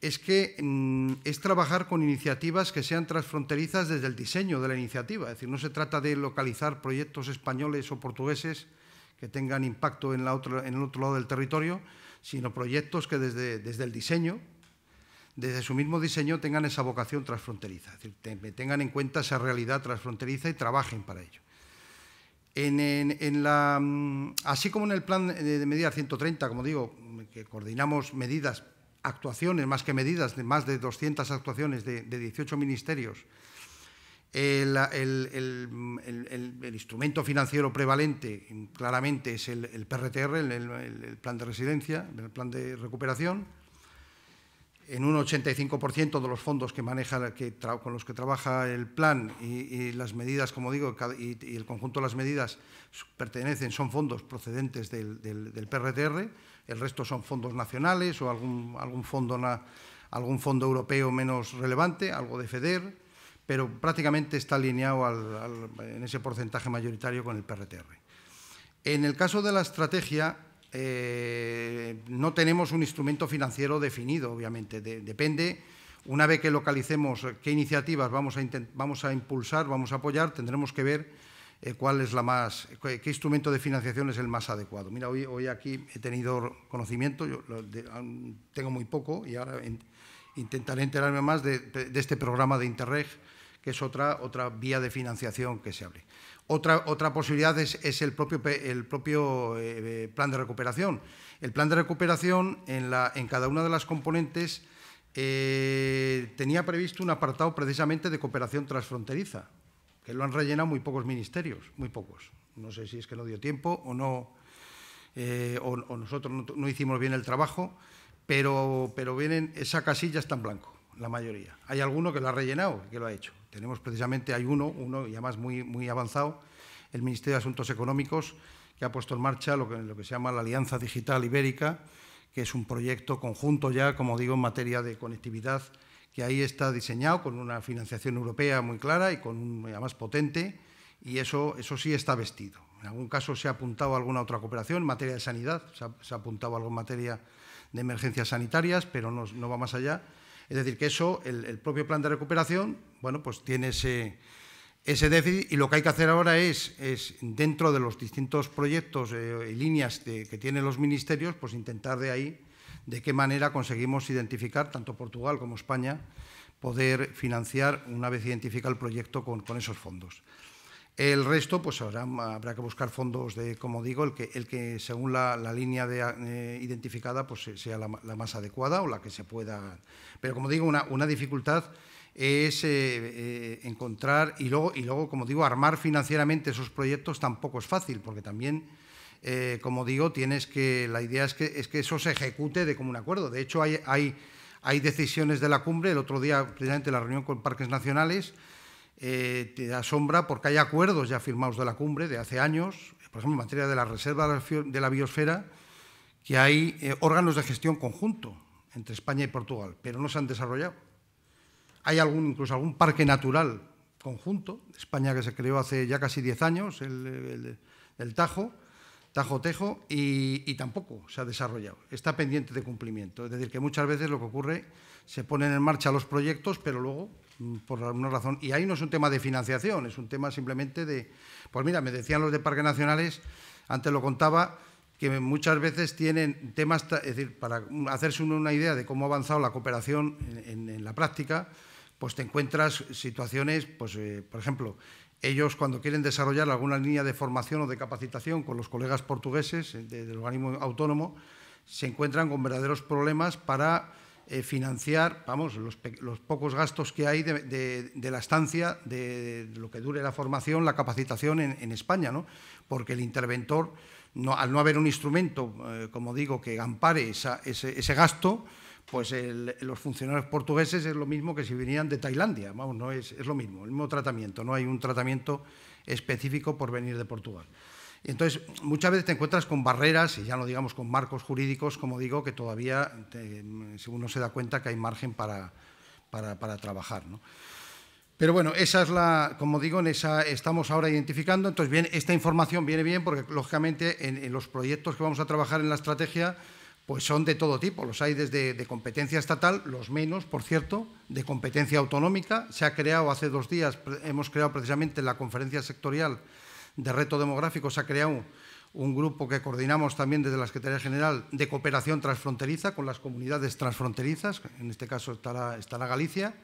es que mm, es trabajar con iniciativas que sean transfronterizas desde el diseño de la iniciativa. Es decir, no se trata de localizar proyectos españoles o portugueses que tengan impacto en, la en el otro lado del territorio, sino proyectos que desde, desde el diseño, desde su mismo diseño, tengan esa vocación transfronteriza. Es decir, tengan en cuenta esa realidad transfronteriza y trabajen para ello. En, la, mm, así como en el plan de medida 130, como digo, que coordinamos medidas actuaciones, más que medidas, de más de 200 actuaciones de, 18 ministerios, el, instrumento financiero prevalente mm, claramente es el, PRTR, el, plan de residencia, el plan de recuperación. En un 85% de los fondos que maneja, con los que trabaja el plan y, las medidas, como digo, y, el conjunto de las medidas pertenecen, son fondos procedentes del PRTR el resto son fondos nacionales o algún, algún, fondo, algún fondo europeo menos relevante, algo de FEDER, pero prácticamente está alineado en ese porcentaje mayoritario con el PRTR. En el caso de la estrategia, eh, no tenemos un instrumento financiero definido, obviamente. depende, una vez que localicemos qué iniciativas vamos a, vamos a impulsar, vamos a apoyar, tendremos que ver eh, cuál es la más, qué, instrumento de financiación es el más adecuado. Mira, hoy, aquí he tenido conocimiento, yo tengo muy poco y ahora intentaré enterarme más de, este programa de Interreg, que es otra, vía de financiación que se abre. Otra, posibilidad es, el propio, eh, plan de recuperación. El plan de recuperación en, cada una de las componentes eh, tenía previsto un apartado precisamente de cooperación transfronteriza que lo han rellenado muy pocos ministerios, muy pocos. No sé si es que no dio tiempo o no, eh, o, nosotros no, hicimos bien el trabajo, pero, pero vienen, esa casilla está en blanco, la mayoría. Hay alguno que lo ha rellenado, que lo ha hecho. Tenemos precisamente, hay uno, uno y además muy, muy avanzado, el Ministerio de Asuntos Económicos, que ha puesto en marcha lo que, lo que se llama la Alianza Digital Ibérica, que es un proyecto conjunto ya, como digo, en materia de conectividad y ahí está diseñado con una financiación europea muy clara y con un, más potente, y eso, eso sí está vestido. En algún caso se ha apuntado a alguna otra cooperación en materia de sanidad, se ha, apuntado algo en materia de emergencias sanitarias, pero no, va más allá. Es decir, que eso, el, propio plan de recuperación, bueno, pues tiene ese, ese déficit y lo que hay que hacer ahora es, es dentro de los distintos proyectos eh, y líneas que tienen los ministerios, pues intentar de ahí de qué manera conseguimos identificar, tanto Portugal como España, poder financiar, una vez identificado el proyecto, con, esos fondos. El resto, pues ahora habrá, que buscar fondos de, como digo, el que, el que según la, línea de, eh, identificada pues sea la, más adecuada o la que se pueda. Pero como digo, una, dificultad es eh, eh, encontrar y luego, y luego, como digo, armar financieramente esos proyectos tampoco es fácil, porque también eh, como digo, tienes que, la idea es que, es que eso se ejecute de común acuerdo. De hecho, hay, decisiones de la cumbre, el otro día, precisamente, la reunión con Parques Nacionales, eh, te asombra porque hay acuerdos ya firmados de la cumbre de hace años, por ejemplo, en materia de la reserva de la biosfera, que hay eh, órganos de gestión conjunto entre España y Portugal, pero no se han desarrollado. Hay algún, incluso algún parque natural conjunto, España que se creó hace ya casi 10 años, el Tajo, Tajotejo y, y, tampoco se ha desarrollado. Está pendiente de cumplimiento. Es decir, que muchas veces lo que ocurre, se ponen en marcha los proyectos, pero luego, mm, por alguna razón, y ahí no es un tema de financiación, es un tema simplemente de, pues mira, me decían los de Parques Nacionales, antes lo contaba, que muchas veces tienen temas, es decir, para hacerse una idea de cómo ha avanzado la cooperación en, la práctica, pues te encuentras situaciones, pues, eh, por ejemplo, ellos, cuando quieren desarrollar alguna línea de formación o de capacitación con los colegas portugueses eh, del organismo autónomo, se encuentran con verdaderos problemas para eh, financiar vamos, los, pocos gastos que hay de, la estancia, de, lo que dure la formación, la capacitación en, España, ¿no? porque el interventor, al no haber un instrumento, eh, como digo, que ampare ese, gasto, pues los funcionarios portugueses es lo mismo que si vinieran de Tailandia, no es, lo mismo, el mismo tratamiento, no hay un tratamiento específico por venir de Portugal. entonces, muchas veces te encuentras con barreras, y ya no digamos con marcos jurídicos, como digo, que todavía si uno se da cuenta que hay margen para, trabajar. Pero bueno, esa es la, como digo, en esa estamos ahora identificando. Entonces, bien, esta información viene bien porque, lógicamente, en, los proyectos que vamos a trabajar en la estrategia pues son de todo tipo. Los hay desde de competencia estatal, los menos, por cierto, de competencia autonómica. Se ha creado hace dos días, hemos creado precisamente la conferencia sectorial de reto demográfico, se ha creado un grupo que coordinamos también desde la Secretaría General de cooperación transfronteriza con las comunidades transfronterizas, en este caso estará, la Galicia.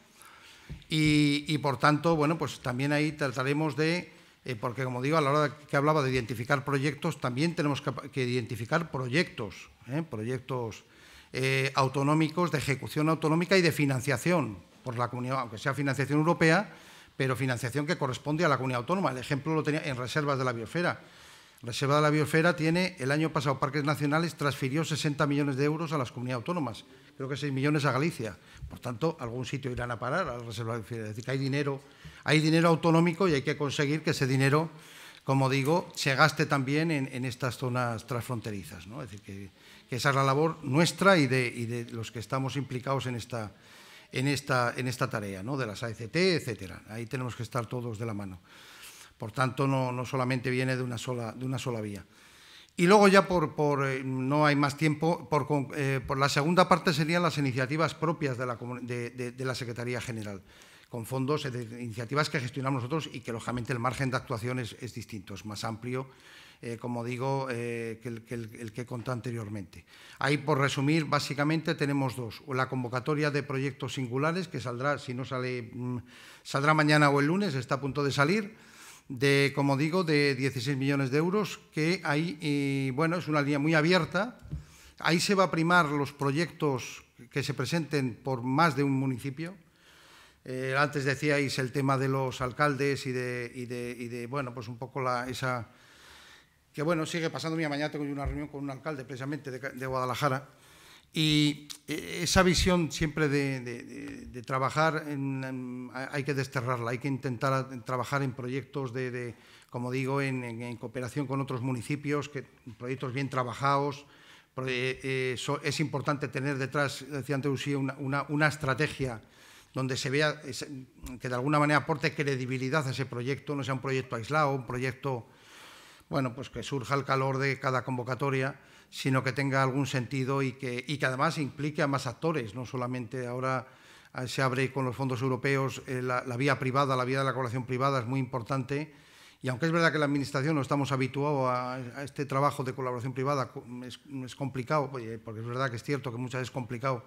Y, por tanto, bueno, pues también ahí trataremos de, eh, porque como digo, a la hora que hablaba de identificar proyectos, también tenemos que identificar proyectos ¿eh? proyectos eh, autonómicos de ejecución autonómica y de financiación por la comunidad, aunque sea financiación europea, pero financiación que corresponde a la comunidad autónoma. El ejemplo lo tenía en reservas de la biosfera. Reserva de la Biosfera tiene, el año pasado Parques Nacionales transfirió 60 millones de euros a las comunidades autónomas, creo que 6 millones a Galicia. Por tanto, algún sitio irán a parar a la Reserva de la Biosfera. Es decir, que hay dinero, hay dinero autonómico y hay que conseguir que ese dinero, como digo, se gaste también en, estas zonas transfronterizas. Es decir, que que esa es la labor nuestra y de, los que estamos implicados en esta, en esta, en esta tarea, ¿no? de las AECT, etcétera. Ahí tenemos que estar todos de la mano. Por tanto, no, solamente viene de una sola, de una sola vía. Y luego ya por, eh, no hay más tiempo, eh, por, la segunda parte serían las iniciativas propias de la, Secretaría General, con fondos, de iniciativas que gestionamos nosotros y que lógicamente el margen de actuación es, es distinto, es más amplio eh, como digo, eh, que, el, que el, anteriormente. Ahí, por resumir, básicamente tenemos dos. La convocatoria de proyectos singulares, que saldrá, si no sale, mm, saldrá mañana o el lunes, está a punto de salir, de, como digo, de 16 millones de euros, que ahí, bueno, es una línea muy abierta. Ahí se va a primar los proyectos que se presenten por más de un municipio, eh, antes decíais el tema de los alcaldes y de, y de, y de bueno, pues un poco la, esa, que bueno, sigue pasando. mi mañana tengo una reunión con un alcalde precisamente de, Guadalajara y eh, esa visión siempre de, trabajar hay que desterrarla, hay que intentar trabajar en proyectos de, como digo, en, cooperación con otros municipios, que, proyectos bien trabajados. Eh, eh, es importante tener detrás, decía antes una, una estrategia donde se vea que de alguna manera aporte credibilidad a ese proyecto, no sea un proyecto aislado, un proyecto bueno, pues que surja el calor de cada convocatoria, sino que tenga algún sentido y que, y que además implique a más actores, no solamente ahora ah, se abre con los fondos europeos eh, la, vía privada, la vía de la colaboración privada es muy importante. Y aunque es verdad que la Administración no estamos habituados a, este trabajo de colaboración privada, es complicado, porque es verdad que es cierto que muchas veces es complicado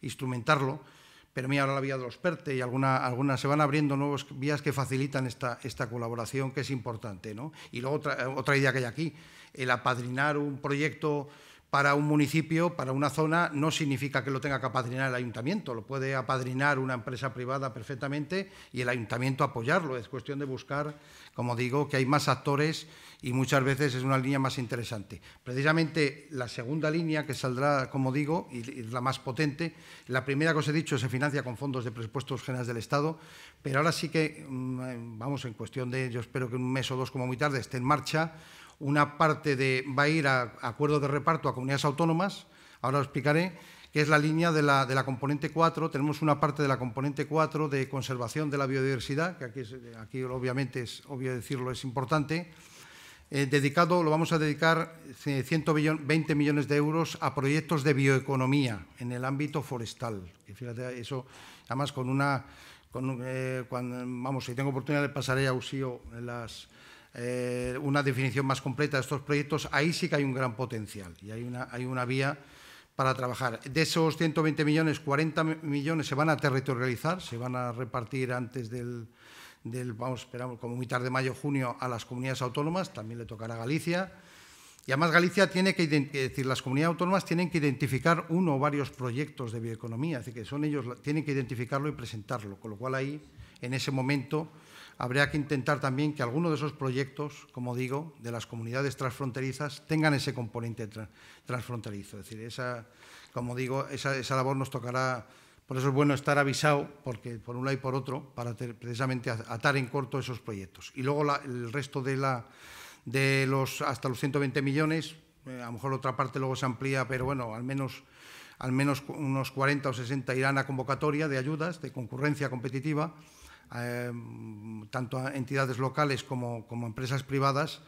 instrumentarlo, pero mira, ahora la vía de los PERTE y alguna, se van abriendo nuevas vías que facilitan esta, esta colaboración que es importante. ¿no? Y luego otra, otra idea que hay aquí, el apadrinar un proyecto para un municipio, para una zona, no significa que lo tenga que apadrinar el ayuntamiento, lo puede apadrinar una empresa privada perfectamente y el ayuntamiento apoyarlo. Es cuestión de buscar, como digo, que hay más actores y muchas veces es una línea más interesante. Precisamente la segunda línea que saldrá, como digo, y la más potente, la primera que os he dicho se financia con fondos de presupuestos generales del Estado, pero ahora sí que, mm, vamos, en cuestión de, yo espero que en un mes o dos como muy tarde esté en marcha una parte de, va a ir a, acuerdo de reparto a comunidades autónomas, ahora lo explicaré, que es la línea de la, de la, componente 4. Tenemos una parte de la componente 4 de conservación de la biodiversidad, que aquí, aquí obviamente es obvio decirlo, es importante. Eh, dedicado, lo vamos a dedicar 120 eh, millones de euros a proyectos de bioeconomía en el ámbito forestal. Y fíjate, eso además con una... Eh, cuando, vamos, si tengo oportunidad le pasaré a Usío las, eh, una definición más completa de estos proyectos, ahí sí que hay un gran potencial y hay una, hay una vía para trabajar. De esos 120 millones, 40 millones se van a territorializar, se van a repartir antes del, del vamos, esperamos, como mitad de mayo, junio, a las comunidades autónomas, también le tocará a Galicia. Y además Galicia tiene que, es decir, las comunidades autónomas tienen que identificar uno o varios proyectos de bioeconomía, así que son ellos, tienen que identificarlo y presentarlo, con lo cual ahí, en ese momento, habría que intentar también que algunos de esos proyectos, como digo, de las comunidades transfronterizas tengan ese componente transfronterizo. Es decir, esa, como digo, esa, labor nos tocará, por eso es bueno estar avisado, porque por un lado y por otro, para precisamente atar en corto esos proyectos. Y luego el resto de, la, de los hasta los 120 millones, eh, a lo mejor otra parte luego se amplía, pero bueno, al menos al menos unos 40 o 60 irán a convocatoria de ayudas, de concurrencia competitiva, Em, tanto a entidades locales como, como empresas privadas.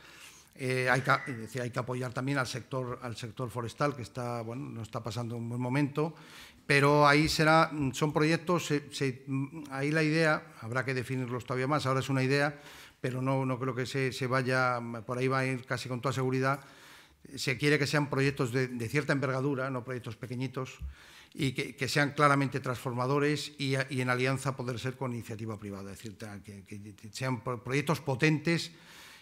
Eh, hay, que, apoyar también al sector, al sector forestal, que está, bueno, no está pasando un buen momento, pero ahí será, son proyectos, ahí la idea, habrá que definirlos todavía más, ahora es una idea, pero no, no creo que se vaya, por ahí va a ir casi con toda seguridad se quiere que sean proyectos de, cierta envergadura, no proyectos pequeñitos, y que, sean claramente transformadores y, en alianza poder ser con iniciativa privada, es decir, que, sean proyectos potentes,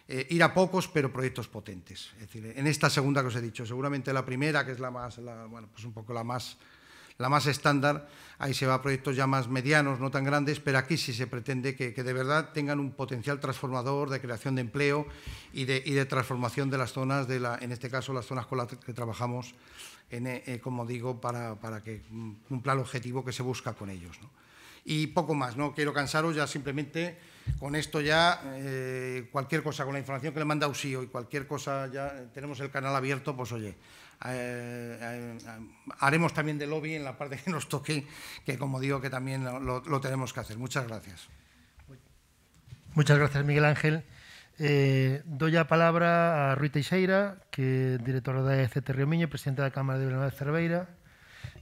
eh, ir a pocos, pero proyectos potentes. Es decir, en esta segunda que os he dicho, seguramente la primera, que es la más, bueno, pues un poco la más la más estándar. Ahí se va a proyectos ya más medianos, no tan grandes, pero aquí sí se pretende que, de verdad tengan un potencial transformador de creación de empleo y de, transformación de las zonas, de en este caso las zonas con las que trabajamos, eh, eh, como digo, para, que cumpla el objetivo que se busca con ellos. y poco más. No quiero cansaros, ya simplemente con esto ya, eh, cualquier cosa, con la información que le manda Usío y cualquier cosa, ya tenemos el canal abierto, pues oye, Eh, eh, eh, haremos también de lobby en la parte que nos toque, que como digo que también lo, lo tenemos que hacer. Muchas gracias. Muchas gracias, Miguel Ángel. Eh, doy a palabra a Rui Teixeira, que é directora da ECT Miño, presidenta da Cámara de Vilanova de Cerveira,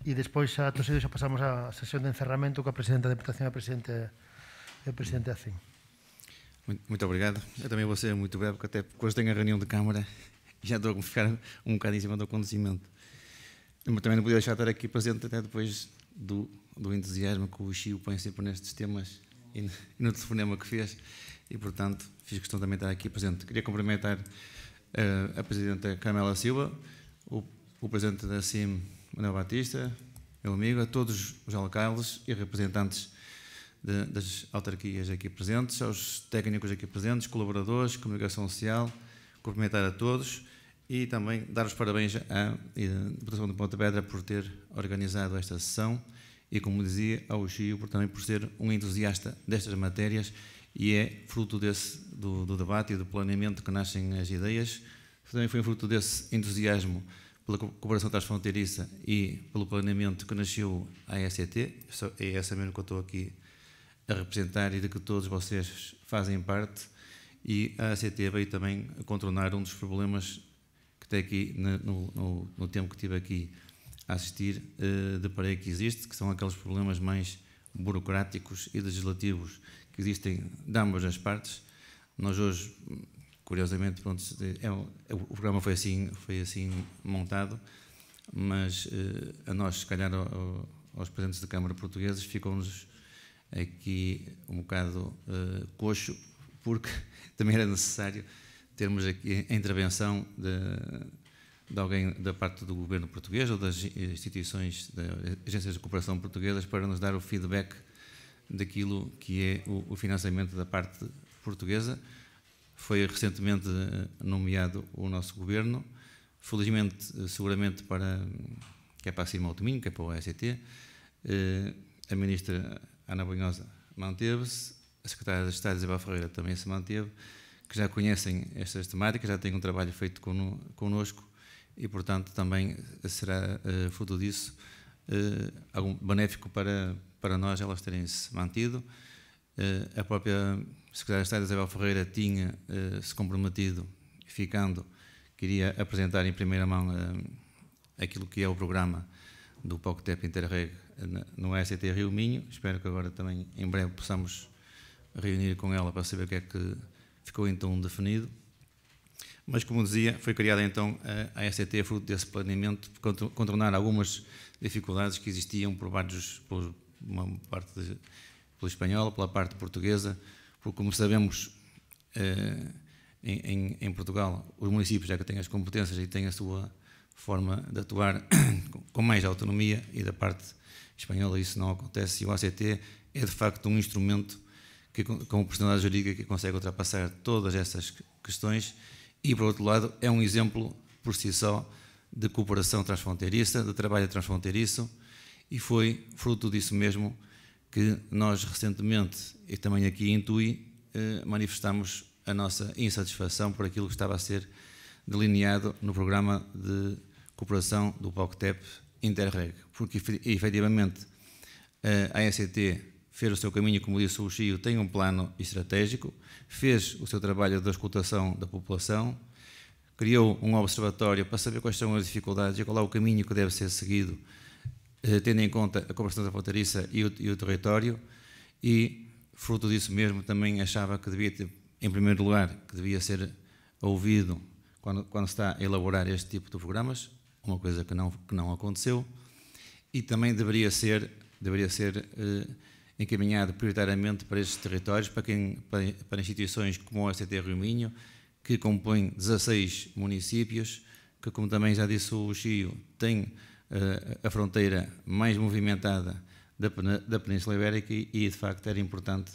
e despois a todos ellos pasamos á sesión de encerramento coa presidenta da Deputación e a presidente, e presidente Acín. Muito, obrigado. Eu tamén vou ser muito breve, porque até hoje tenho a de Cámara. já estou a ficar um bocado em cima do acontecimento. Mas também não podia deixar de estar aqui presente até depois do, do entusiasmo que o Chico põe sempre nestes temas e no, e no telefonema que fez e, portanto, fiz questão também de estar aqui presente. Queria cumprimentar uh, a Presidenta Carmela Silva, o, o Presidente da CIM, Manuel Batista, meu amigo, a todos os alcaldes e representantes de, das autarquias aqui presentes, aos técnicos aqui presentes, colaboradores, comunicação social, cumprimentar a todos e também dar os parabéns à eh, Deputação de Ponta Pedra por ter organizado esta sessão e, como dizia, ao Chio por, também por ser um entusiasta destas matérias e é fruto desse, do, do, debate e do planeamento que nascem as ideias. Também foi fruto desse entusiasmo pela cooperação transfronteiriça e pelo planeamento que nasceu a ECT, é essa mesmo que eu estou aqui a representar e de que todos vocês fazem parte, e a ACT veio também contornar um dos problemas que tem aqui, no, no, no tempo que tive aqui a assistir, uh, deparei que existe, que são aqueles problemas mais burocráticos e legislativos que existem de ambas as partes. Nós hoje, curiosamente, pronto, é, é, o programa foi assim, foi assim montado, mas uh, a nós, se calhar, ao, aos presidentes da Câmara portugueses, ficou-nos aqui um bocado uh, coxo, porque também era necessário termos aqui a intervenção de, de, alguém da parte do governo português ou das instituições, das agências de cooperação portuguesas, para nos dar o feedback daquilo que é o, o financiamento da parte portuguesa. Foi recentemente eh, nomeado o nosso governo, felizmente, eh, seguramente para que é para cima ao domingo, que é para o AST. Eh, a ministra Ana Banhosa manteve-se, a secretária de Estado Isabel Ferreira também se manteve que já conhecem estas temáticas, já têm um trabalho feito connosco e, portanto, também será uh, fruto disso uh, algum benéfico para, para nós elas terem se mantido. Uh, a própria Secretária de Estado, Isabel Ferreira, tinha se comprometido, ficando, queria apresentar em primeira mão aquilo que é o programa do POCTEP Interreg no ST Rio Minho. Espero que agora também, em breve, possamos reunir com ela para saber o que é que ficou então definido. Mas, como dizia, foi criada então a STT fruto desse planeamento, contornar algumas dificuldades que existiam por, vários, por uma parte de, pela espanhola, pela parte portuguesa, porque, como sabemos, eh, em, em, Portugal, os municípios, já que têm as competências e têm a sua forma de atuar com mais autonomia, e da parte espanhola isso não acontece, e o ACT é de facto um instrumento que, como personalidade jurídica é que consegue ultrapassar todas essas questões e, por outro lado, é um exemplo por si só de cooperação transfronteiriça, de trabalho transfronteiriço e foi fruto disso mesmo que nós recentemente, e também aqui em Tui, eh, manifestamos a nossa insatisfação por aquilo que estava a ser delineado no programa de cooperação do POCTEP Interreg, porque efetivamente eh, a AST fez o seu caminho, como disse o Chio, tem um plano estratégico, fez o seu trabalho de escutação da população, criou um observatório para saber quais são as dificuldades e qual é o caminho que deve ser seguido, eh, tendo em conta a conversão da fronteiriça e o, e o território, e, fruto disso mesmo, também achava que devia ter, em primeiro lugar, que devia ser ouvido quando, quando se está a elaborar este tipo de programas, uma coisa que não, que não aconteceu, e também deveria ser, deveria ser eh, encaminhado prioritariamente para esses territórios, para, quem, para, para instituições como a STT Rio Minho, que compõe 16 municípios, que, como também já disse o Chio, tem uh, a fronteira mais movimentada da, da Península Ibérica e, e, de facto, era importante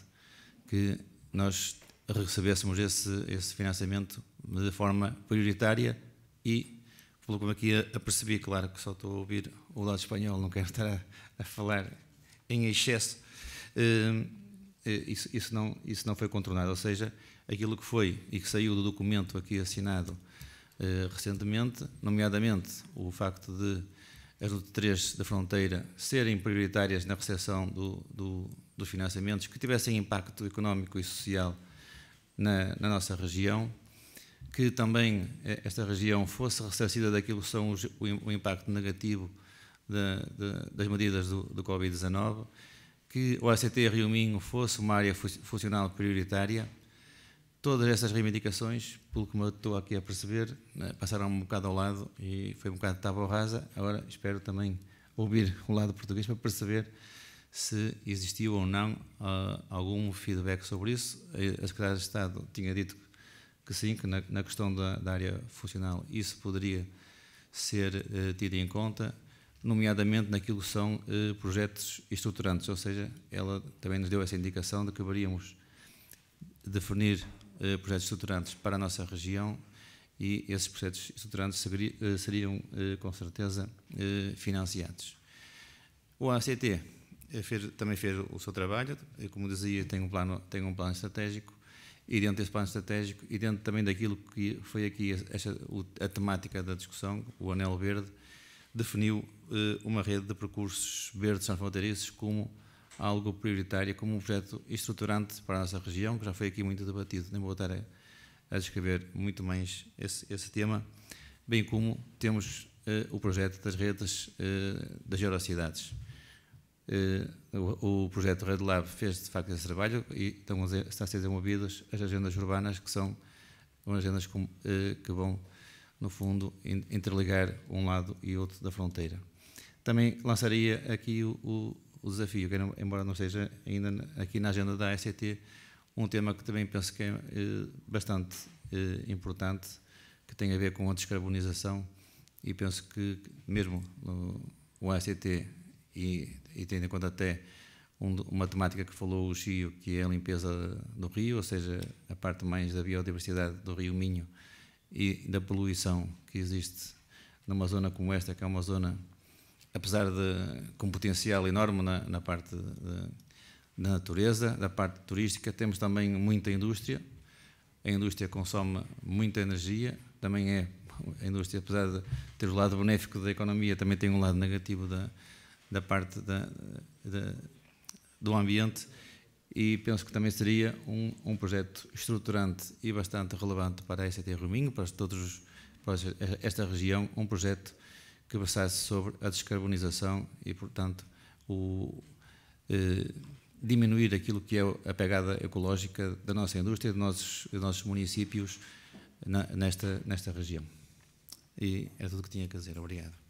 que nós recebêssemos esse, esse financiamento de forma prioritária e, pelo como aqui apercebi, claro que só estou a ouvir o lado espanhol, não quero estar a, a falar em excesso, Hum, eh, isso, isso, não, isso não foi contornado. Ou seja, aquilo que foi e que saiu do documento aqui assinado eh, recentemente, nomeadamente o facto de as Rute 3 da fronteira serem prioritárias na recepção do, do, dos financiamentos que tivessem impacto económico e social na, na, nossa região, que também eh, esta região fosse ressarcida daquilo que são os, o, o, impacto negativo das medidas do, do Covid-19 que o ACT Rio Minho fosse uma área funcional prioritária, todas essas reivindicações, pelo que eu estou aqui a perceber, né, passaram um bocado ao lado e foi um bocado tábua rasa. Agora espero também ouvir o lado português para perceber se existiu ou não uh, algum feedback sobre isso. A Secretaria de Estado tinha dito que sim, que na, na questão da, da, área funcional isso poderia ser uh, tido em conta nomeadamente naquilo que são eh, projetos estruturantes, ou seja, ela também nos deu essa indicação de que deveríamos definir eh, projetos estruturantes para a nossa região e esses projetos estruturantes eh, seriam, eh, com certeza eh, financiados. O ACT eh, fez, também fez o seu trabalho, como dizia, tem um plano, tem um plano estratégico e dentro desse plano estratégico e dentro também daquilo que foi aqui a temática da discussão, o anel verde, definiu eh, uma rede de percursos verdes transfronteiriços como algo prioritário, como um projeto estruturante para a nossa região, que já foi aqui muito debatido, nem vou voltar a, a descrever muito mais esse, esse tema, bem como temos eh, o projeto das redes eh, das geocidades. O, o, projeto Red Lab fez de facto esse trabalho e estão a, ser desenvolvidas as agendas urbanas, que são agendas com, que vão no fundo, interligar um lado e outro da fronteira. Também lançaria aqui o, o, o desafio, que embora não esteja ainda aqui na agenda da ACT, um tema que também penso que é eh, bastante eh, importante, que tem a ver com a descarbonização, e penso que mesmo no, o ACT, e, e tendo em conta até uma temática que falou o Chio, que é a limpeza do rio, ou seja, a parte mais da biodiversidade do rio Minho, e da poluição que existe numa zona como esta, que é uma zona, apesar de com potencial enorme na, na parte de, da natureza, da parte turística, temos também muita indústria. A indústria consome muita energia, também é a indústria, apesar de ter o lado benéfico da economia, também tem um lado negativo da, da parte da, da do ambiente e penso que também seria um, um projeto estruturante e bastante relevante para a ST Rominho, para todos para esta região, um projeto que versasse sobre a descarbonização e, portanto, o, eh, diminuir aquilo que é a pegada ecológica da nossa indústria, dos nossos, dos nossos municípios na, nesta, nesta região. E é tudo o que tinha a dizer. Obrigado.